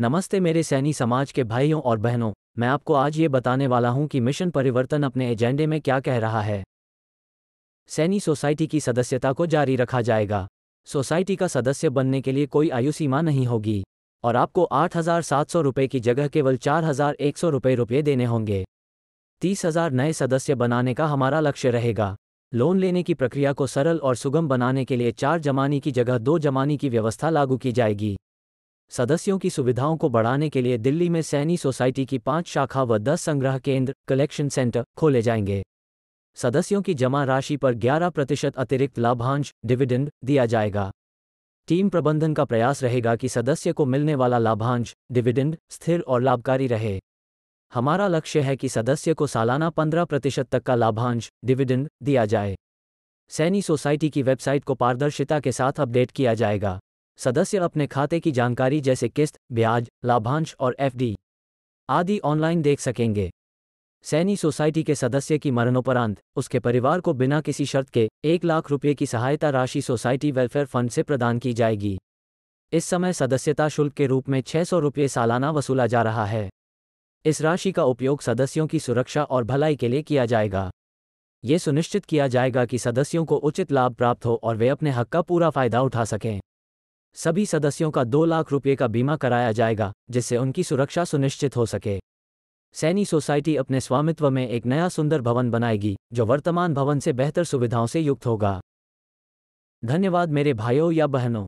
नमस्ते मेरे सैनी समाज के भाइयों और बहनों मैं आपको आज ये बताने वाला हूं कि मिशन परिवर्तन अपने एजेंडे में क्या कह रहा है सैनी सोसाइटी की सदस्यता को जारी रखा जाएगा सोसाइटी का सदस्य बनने के लिए कोई आयु सीमा नहीं होगी और आपको आठ हजार सात सौ रुपये की जगह केवल चार हजार एक सौ रुपये रुपये देने होंगे तीस हजार नए सदस्य बनाने का हमारा लक्ष्य रहेगा लोन लेने की प्रक्रिया को सरल और सुगम बनाने के लिए चार जमानी की जगह दो जमानी की व्यवस्था लागू की जाएगी सदस्यों की सुविधाओं को बढ़ाने के लिए दिल्ली में सैनी सोसाइटी की पांच शाखा व दस संग्रह केंद्र कलेक्शन सेंटर खोले जाएंगे सदस्यों की जमा राशि पर 11 प्रतिशत अतिरिक्त लाभांश डिविडेंड दिया जाएगा टीम प्रबंधन का प्रयास रहेगा कि सदस्य को मिलने वाला लाभांश डिविडेंड स्थिर और लाभकारी रहे हमारा लक्ष्य है कि सदस्य को सालाना 15 प्रतिशत तक का लाभांश डिविडेंड दिया जाए सैनी सोसाइटी की वेबसाइट को पारदर्शिता के साथ अपडेट किया जाएगा सदस्य अपने खाते की जानकारी जैसे किस्त ब्याज लाभांश और एफडी आदि ऑनलाइन देख सकेंगे सैनी सोसाइटी के सदस्य की मरणोपरांत उसके परिवार को बिना किसी शर्त के एक लाख रुपये की सहायता राशि सोसाइटी वेलफेयर फंड से प्रदान की जाएगी इस समय सदस्यता शुल्क के रूप में छह सौ रुपये सालाना वसूला जा रहा है इस राशि का उपयोग सदस्यों की सुरक्षा और भलाई के लिए किया जाएगा ये सुनिश्चित किया जाएगा कि सदस्यों को उचित लाभ प्राप्त हो और वे अपने हक का पूरा फायदा उठा सकें सभी सदस्यों का दो लाख रुपये का बीमा कराया जाएगा जिससे उनकी सुरक्षा सुनिश्चित हो सके सैनी सोसाइटी अपने स्वामित्व में एक नया सुंदर भवन बनाएगी जो वर्तमान भवन से बेहतर सुविधाओं से युक्त होगा धन्यवाद मेरे भाइयों या बहनों